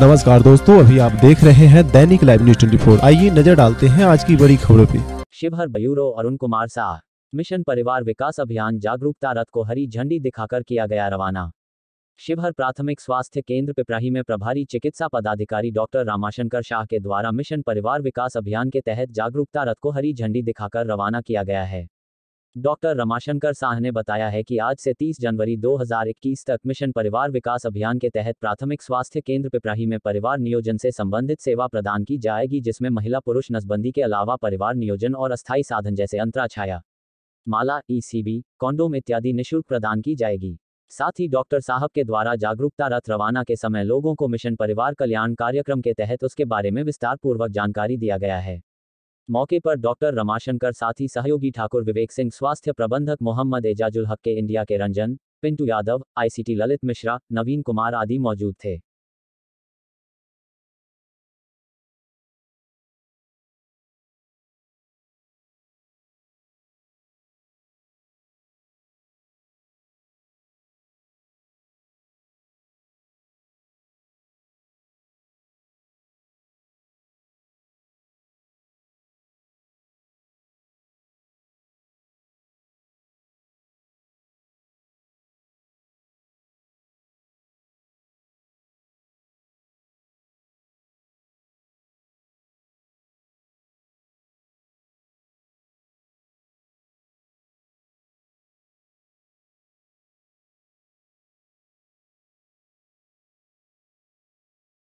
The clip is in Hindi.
नमस्कार दोस्तों अभी आप देख रहे हैं दैनिक लाइव न्यूज ट्वेंटी फोर आइए नजर डालते हैं आज की बड़ी खबरों पे शिवहर बयूरो अरुण कुमार शाह मिशन परिवार विकास अभियान जागरूकता रथ को हरी झंडी दिखाकर किया गया रवाना शिवहर प्राथमिक स्वास्थ्य केंद्र पिपराही में प्रभारी चिकित्सा पदाधिकारी डॉक्टर रामाशंकर शाह के द्वारा मिशन परिवार विकास अभियान के तहत जागरूकता रथ को हरी झंडी दिखाकर रवाना किया गया है डॉक्टर रमाशंकर साह ने बताया है कि आज से 30 जनवरी 2021 तक मिशन परिवार विकास अभियान के तहत प्राथमिक स्वास्थ्य केंद्र पिपराही में परिवार नियोजन से संबंधित सेवा प्रदान की जाएगी जिसमें महिला पुरुष नसबंदी के अलावा परिवार नियोजन और अस्थायी साधन जैसे अंतराछाया माला ईसीबी कॉन्डोम इत्यादि निःशुल्क प्रदान की जाएगी साथ ही डॉक्टर साहब के द्वारा जागरूकता रथ रवाना के समय लोगों को मिशन परिवार कल्याण कार्यक्रम के तहत उसके बारे में विस्तार पूर्वक जानकारी दिया गया है मौके पर डॉक्टर रमाशंकर साथी सहयोगी ठाकुर विवेक सिंह स्वास्थ्य प्रबंधक मोहम्मद एजाजुल हक के इंडिया के रंजन पिंटू यादव आईसीटी ललित मिश्रा नवीन कुमार आदि मौजूद थे